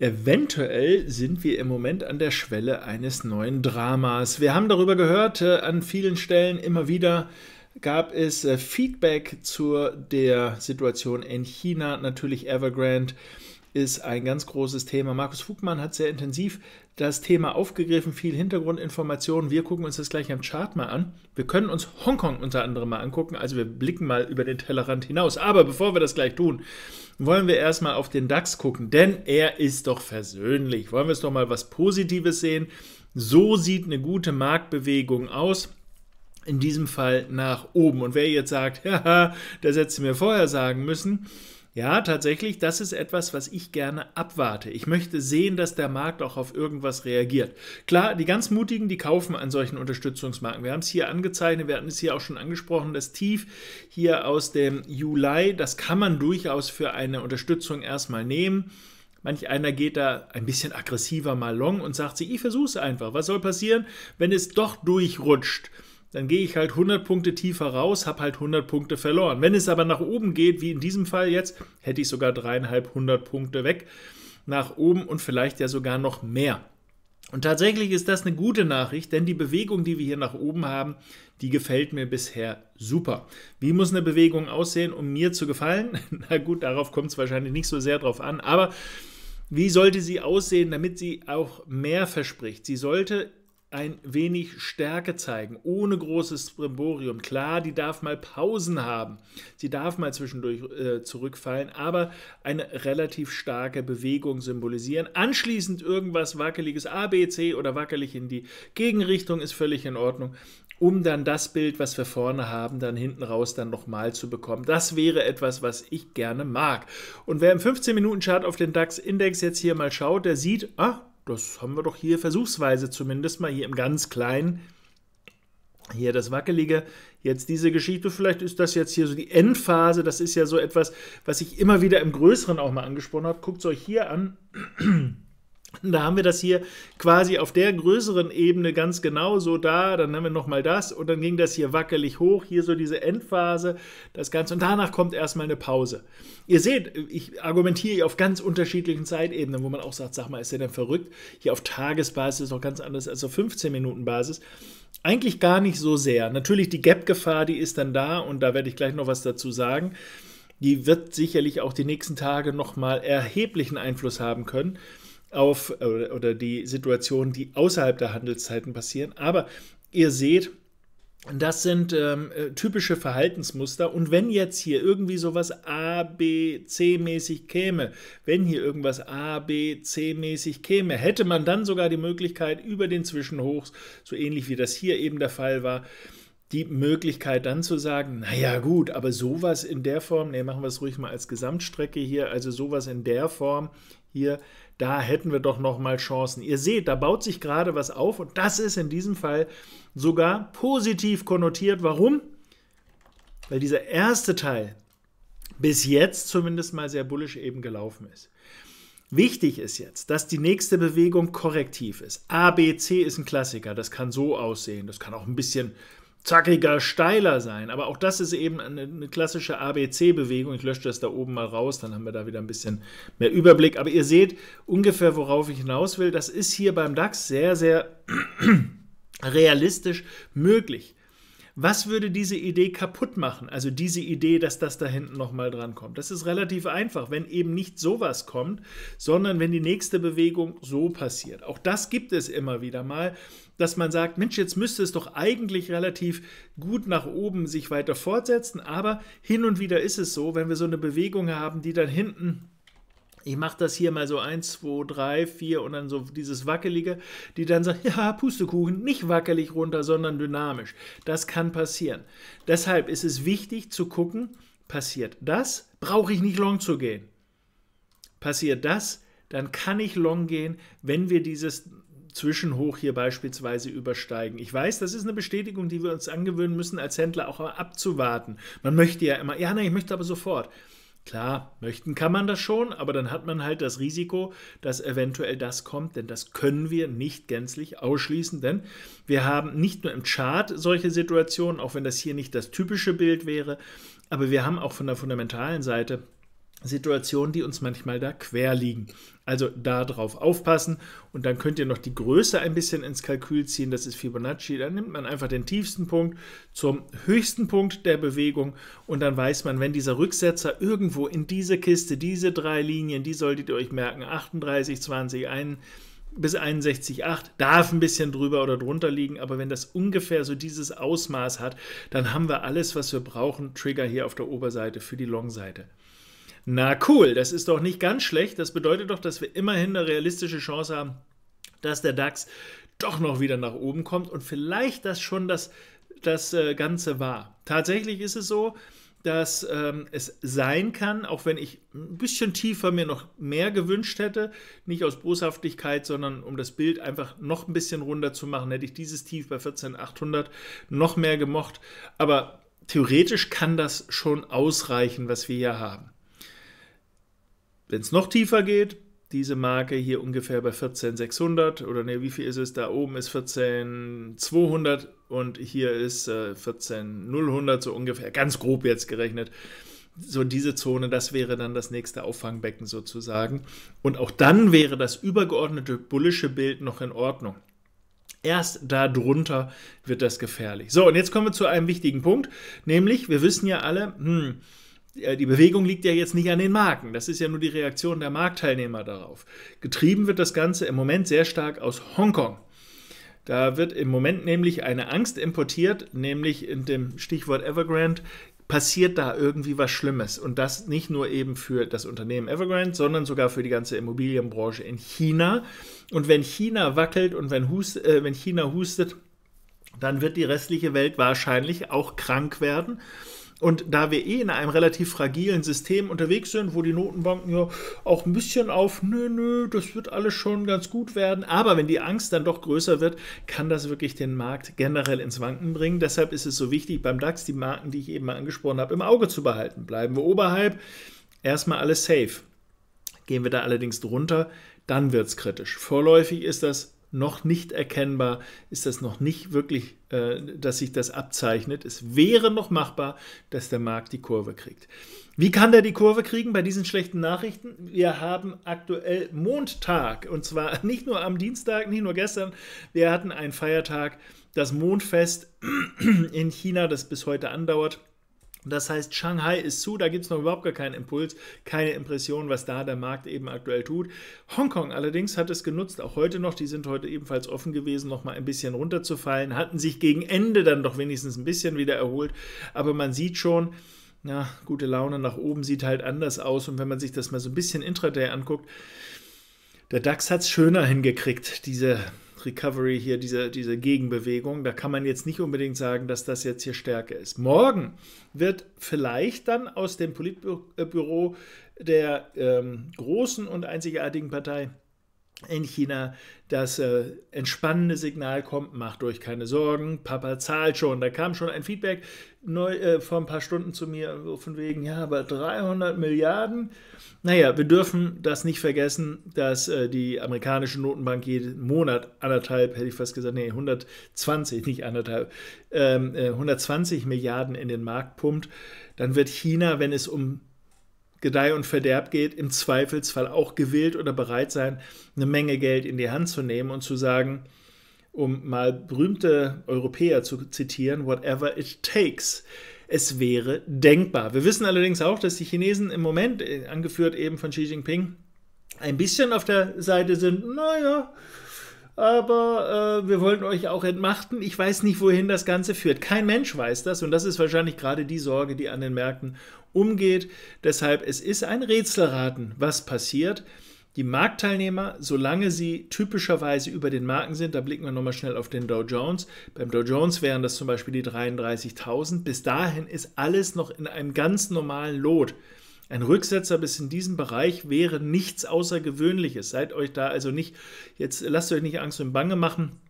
Eventuell sind wir im Moment an der Schwelle eines neuen Dramas. Wir haben darüber gehört, äh, an vielen Stellen immer wieder gab es äh, Feedback zu der Situation in China, natürlich Evergrande ist ein ganz großes Thema. Markus Fugmann hat sehr intensiv das Thema aufgegriffen, viel Hintergrundinformationen. Wir gucken uns das gleich am Chart mal an. Wir können uns Hongkong unter anderem mal angucken, also wir blicken mal über den Tellerrand hinaus. Aber bevor wir das gleich tun, wollen wir erstmal auf den DAX gucken, denn er ist doch versöhnlich. Wollen wir es doch mal was Positives sehen? So sieht eine gute Marktbewegung aus in diesem Fall nach oben. Und wer jetzt sagt, ja, das hätte mir vorher sagen müssen, ja, tatsächlich, das ist etwas, was ich gerne abwarte. Ich möchte sehen, dass der Markt auch auf irgendwas reagiert. Klar, die ganz Mutigen, die kaufen an solchen Unterstützungsmarken. Wir haben es hier angezeichnet, wir hatten es hier auch schon angesprochen, das Tief hier aus dem Juli, das kann man durchaus für eine Unterstützung erstmal nehmen. Manch einer geht da ein bisschen aggressiver mal long und sagt sich, ich versuche es einfach. Was soll passieren, wenn es doch durchrutscht? dann gehe ich halt 100 Punkte tiefer raus, habe halt 100 Punkte verloren. Wenn es aber nach oben geht, wie in diesem Fall jetzt, hätte ich sogar dreieinhalb hundert Punkte weg nach oben und vielleicht ja sogar noch mehr. Und tatsächlich ist das eine gute Nachricht, denn die Bewegung, die wir hier nach oben haben, die gefällt mir bisher super. Wie muss eine Bewegung aussehen, um mir zu gefallen? Na gut, darauf kommt es wahrscheinlich nicht so sehr drauf an, aber wie sollte sie aussehen, damit sie auch mehr verspricht? Sie sollte ein wenig Stärke zeigen, ohne großes Brimborium. Klar, die darf mal Pausen haben, sie darf mal zwischendurch äh, zurückfallen, aber eine relativ starke Bewegung symbolisieren. Anschließend irgendwas wackeliges A, B, C oder wackelig in die Gegenrichtung ist völlig in Ordnung um dann das Bild, was wir vorne haben, dann hinten raus dann nochmal zu bekommen. Das wäre etwas, was ich gerne mag. Und wer im 15-Minuten-Chart auf den DAX-Index jetzt hier mal schaut, der sieht, ah, das haben wir doch hier versuchsweise zumindest mal hier im ganz Kleinen. Hier das Wackelige, jetzt diese Geschichte, vielleicht ist das jetzt hier so die Endphase, das ist ja so etwas, was ich immer wieder im Größeren auch mal angesprochen habe. Guckt es euch hier an. Da haben wir das hier quasi auf der größeren Ebene ganz genau so da, dann haben wir nochmal das und dann ging das hier wackelig hoch, hier so diese Endphase, das Ganze und danach kommt erstmal eine Pause. Ihr seht, ich argumentiere hier auf ganz unterschiedlichen Zeitebenen, wo man auch sagt, sag mal, ist der denn verrückt? Hier auf Tagesbasis noch ganz anders als auf 15-Minuten-Basis. Eigentlich gar nicht so sehr. Natürlich die Gap-Gefahr, die ist dann da und da werde ich gleich noch was dazu sagen. Die wird sicherlich auch die nächsten Tage nochmal erheblichen Einfluss haben können auf äh, oder, die Situationen, die außerhalb der Handelszeiten passieren. Aber ihr seht, das sind ähm, äh, typische Verhaltensmuster. Und wenn jetzt hier irgendwie sowas A, B, C-mäßig käme, wenn hier irgendwas A, B, C-mäßig käme, hätte man dann sogar die Möglichkeit, über den Zwischenhochs, so ähnlich wie das hier eben der Fall war, die Möglichkeit dann zu sagen, naja gut, aber sowas in der Form, ne, machen wir es ruhig mal als Gesamtstrecke hier, also sowas in der Form hier da hätten wir doch noch mal Chancen. Ihr seht, da baut sich gerade was auf und das ist in diesem Fall sogar positiv konnotiert. Warum? Weil dieser erste Teil bis jetzt zumindest mal sehr bullisch eben gelaufen ist. Wichtig ist jetzt, dass die nächste Bewegung korrektiv ist. ABC ist ein Klassiker, das kann so aussehen, das kann auch ein bisschen zackiger, steiler sein. Aber auch das ist eben eine, eine klassische ABC-Bewegung. Ich lösche das da oben mal raus, dann haben wir da wieder ein bisschen mehr Überblick. Aber ihr seht ungefähr, worauf ich hinaus will. Das ist hier beim DAX sehr, sehr realistisch möglich. Was würde diese Idee kaputt machen? Also diese Idee, dass das da hinten nochmal dran kommt. Das ist relativ einfach, wenn eben nicht sowas kommt, sondern wenn die nächste Bewegung so passiert. Auch das gibt es immer wieder mal, dass man sagt, Mensch, jetzt müsste es doch eigentlich relativ gut nach oben sich weiter fortsetzen, aber hin und wieder ist es so, wenn wir so eine Bewegung haben, die dann hinten ich mache das hier mal so 1, 2, 3, 4 und dann so dieses Wackelige, die dann sagt, ja, Pustekuchen, nicht wackelig runter, sondern dynamisch. Das kann passieren. Deshalb ist es wichtig zu gucken, passiert das, brauche ich nicht long zu gehen. Passiert das, dann kann ich long gehen, wenn wir dieses Zwischenhoch hier beispielsweise übersteigen. Ich weiß, das ist eine Bestätigung, die wir uns angewöhnen müssen, als Händler auch abzuwarten. Man möchte ja immer, ja, nein, ich möchte aber sofort. Klar, möchten kann man das schon, aber dann hat man halt das Risiko, dass eventuell das kommt, denn das können wir nicht gänzlich ausschließen, denn wir haben nicht nur im Chart solche Situationen, auch wenn das hier nicht das typische Bild wäre, aber wir haben auch von der fundamentalen Seite Situationen, die uns manchmal da quer liegen. Also darauf aufpassen und dann könnt ihr noch die Größe ein bisschen ins Kalkül ziehen. Das ist Fibonacci. Dann nimmt man einfach den tiefsten Punkt zum höchsten Punkt der Bewegung und dann weiß man, wenn dieser Rücksetzer irgendwo in diese Kiste, diese drei Linien, die solltet ihr euch merken, 38, 20, 1 bis 61,8 darf ein bisschen drüber oder drunter liegen, aber wenn das ungefähr so dieses Ausmaß hat, dann haben wir alles, was wir brauchen. Trigger hier auf der Oberseite für die Long-Seite. Na cool, das ist doch nicht ganz schlecht. Das bedeutet doch, dass wir immerhin eine realistische Chance haben, dass der DAX doch noch wieder nach oben kommt und vielleicht das schon das, das äh, Ganze war. Tatsächlich ist es so, dass ähm, es sein kann, auch wenn ich ein bisschen tiefer mir noch mehr gewünscht hätte, nicht aus Boshaftigkeit, sondern um das Bild einfach noch ein bisschen runder zu machen, hätte ich dieses Tief bei 14.800 noch mehr gemocht. Aber theoretisch kann das schon ausreichen, was wir hier haben. Wenn es noch tiefer geht, diese Marke hier ungefähr bei 14600 oder ne, wie viel ist es? Da oben ist 14200 und hier ist äh, 14000 so ungefähr, ganz grob jetzt gerechnet. So diese Zone, das wäre dann das nächste Auffangbecken sozusagen. Und auch dann wäre das übergeordnete bullische Bild noch in Ordnung. Erst darunter wird das gefährlich. So, und jetzt kommen wir zu einem wichtigen Punkt, nämlich wir wissen ja alle, hm, äh, die Bewegung liegt ja jetzt nicht an den Marken. Das ist ja nur die Reaktion der Marktteilnehmer darauf. Getrieben wird das Ganze im Moment sehr stark aus Hongkong. Da wird im Moment nämlich eine Angst importiert, nämlich in dem Stichwort Evergrande passiert da irgendwie was Schlimmes. Und das nicht nur eben für das Unternehmen Evergrande, sondern sogar für die ganze Immobilienbranche in China. Und wenn China wackelt und wenn, Hust, äh, wenn China hustet, dann wird die restliche Welt wahrscheinlich auch krank werden. Und da wir eh in einem relativ fragilen System unterwegs sind, wo die Notenbanken ja auch ein bisschen auf, nö, nö, das wird alles schon ganz gut werden. Aber wenn die Angst dann doch größer wird, kann das wirklich den Markt generell ins Wanken bringen. Deshalb ist es so wichtig, beim DAX die Marken, die ich eben mal angesprochen habe, im Auge zu behalten. Bleiben wir oberhalb, erstmal alles safe. Gehen wir da allerdings drunter, dann wird es kritisch. Vorläufig ist das noch nicht erkennbar, ist das noch nicht wirklich, äh, dass sich das abzeichnet. Es wäre noch machbar, dass der Markt die Kurve kriegt. Wie kann der die Kurve kriegen bei diesen schlechten Nachrichten? Wir haben aktuell Montag und zwar nicht nur am Dienstag, nicht nur gestern. Wir hatten einen Feiertag, das Mondfest in China, das bis heute andauert. Das heißt, Shanghai ist zu, da gibt es noch überhaupt gar keinen Impuls, keine Impression, was da der Markt eben aktuell tut. Hongkong allerdings hat es genutzt, auch heute noch, die sind heute ebenfalls offen gewesen, nochmal ein bisschen runterzufallen, hatten sich gegen Ende dann doch wenigstens ein bisschen wieder erholt, aber man sieht schon, ja, gute Laune nach oben sieht halt anders aus und wenn man sich das mal so ein bisschen intraday anguckt, der DAX hat es schöner hingekriegt, diese Recovery hier, diese, diese Gegenbewegung. Da kann man jetzt nicht unbedingt sagen, dass das jetzt hier stärker ist. Morgen wird vielleicht dann aus dem Politbüro äh, der ähm, großen und einzigartigen Partei in China das äh, entspannende Signal kommt, macht euch keine Sorgen, Papa zahlt schon. Da kam schon ein Feedback neu, äh, vor ein paar Stunden zu mir, von wegen, ja, aber 300 Milliarden. Naja, wir dürfen das nicht vergessen, dass äh, die amerikanische Notenbank jeden Monat anderthalb, hätte ich fast gesagt, nee, 120, nicht anderthalb, ähm, 120 äh, Milliarden in den Markt pumpt. Dann wird China, wenn es um Gedeih und Verderb geht, im Zweifelsfall auch gewillt oder bereit sein, eine Menge Geld in die Hand zu nehmen und zu sagen, um mal berühmte Europäer zu zitieren, whatever it takes. Es wäre denkbar. Wir wissen allerdings auch, dass die Chinesen im Moment, äh, angeführt eben von Xi Jinping, ein bisschen auf der Seite sind, naja, aber äh, wir wollen euch auch entmachten. Ich weiß nicht, wohin das Ganze führt. Kein Mensch weiß das und das ist wahrscheinlich gerade die Sorge, die an den Märkten umgeht. Deshalb, es ist ein Rätselraten, was passiert. Die Marktteilnehmer, solange sie typischerweise über den Marken sind, da blicken wir nochmal schnell auf den Dow Jones. Beim Dow Jones wären das zum Beispiel die 33.000. Bis dahin ist alles noch in einem ganz normalen Lot. Ein Rücksetzer bis in diesem Bereich wäre nichts Außergewöhnliches. Seid euch da also nicht, jetzt lasst euch nicht Angst und Bange machen.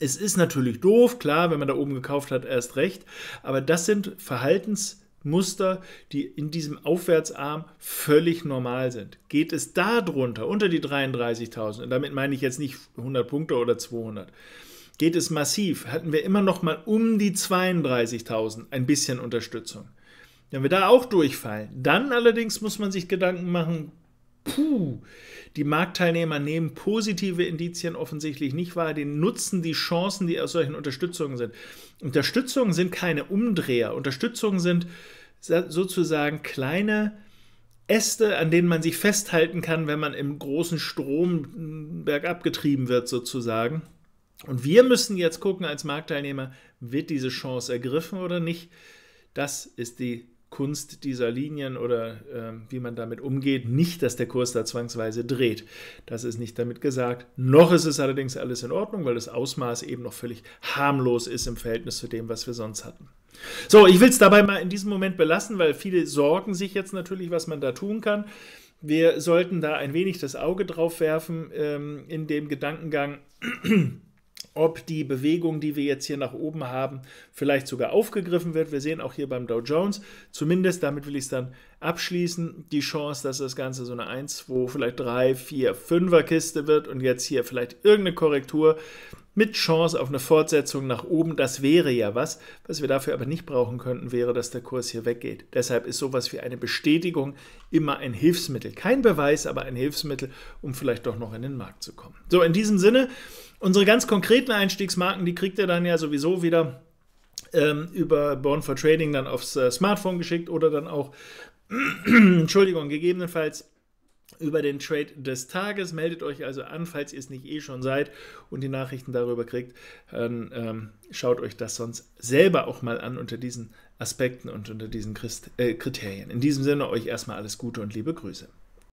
Es ist natürlich doof, klar, wenn man da oben gekauft hat, erst recht. Aber das sind Verhaltensmuster, die in diesem Aufwärtsarm völlig normal sind. Geht es da drunter, unter die 33.000, und damit meine ich jetzt nicht 100 Punkte oder 200, geht es massiv, hatten wir immer noch mal um die 32.000 ein bisschen Unterstützung. Wenn wir da auch durchfallen, dann allerdings muss man sich Gedanken machen, puh, die Marktteilnehmer nehmen positive Indizien offensichtlich nicht wahr, die Nutzen, die Chancen, die aus solchen Unterstützungen sind. Unterstützungen sind keine Umdreher, Unterstützungen sind sozusagen kleine Äste, an denen man sich festhalten kann, wenn man im großen Strom bergab getrieben wird sozusagen. Und wir müssen jetzt gucken als Marktteilnehmer, wird diese Chance ergriffen oder nicht? Das ist die Kunst dieser Linien oder äh, wie man damit umgeht, nicht, dass der Kurs da zwangsweise dreht. Das ist nicht damit gesagt. Noch ist es allerdings alles in Ordnung, weil das Ausmaß eben noch völlig harmlos ist im Verhältnis zu dem, was wir sonst hatten. So, ich will es dabei mal in diesem Moment belassen, weil viele sorgen sich jetzt natürlich, was man da tun kann. Wir sollten da ein wenig das Auge drauf werfen ähm, in dem Gedankengang ob die Bewegung, die wir jetzt hier nach oben haben, vielleicht sogar aufgegriffen wird. Wir sehen auch hier beim Dow Jones, zumindest damit will ich es dann abschließen, die Chance, dass das Ganze so eine 1, 2, vielleicht 3, 4, 5er Kiste wird und jetzt hier vielleicht irgendeine Korrektur mit Chance auf eine Fortsetzung nach oben. Das wäre ja was. Was wir dafür aber nicht brauchen könnten, wäre, dass der Kurs hier weggeht. Deshalb ist sowas wie eine Bestätigung immer ein Hilfsmittel. Kein Beweis, aber ein Hilfsmittel, um vielleicht doch noch in den Markt zu kommen. So, in diesem Sinne, unsere ganz konkreten Einstiegsmarken, die kriegt ihr dann ja sowieso wieder ähm, über Born for Trading dann aufs äh, Smartphone geschickt oder dann auch, Entschuldigung, gegebenenfalls über den Trade des Tages. Meldet euch also an, falls ihr es nicht eh schon seid und die Nachrichten darüber kriegt. Dann ähm, schaut euch das sonst selber auch mal an unter diesen Aspekten und unter diesen Christ äh, Kriterien. In diesem Sinne euch erstmal alles Gute und liebe Grüße.